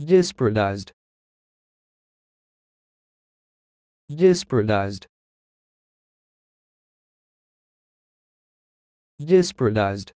dispersed dispersed dispersed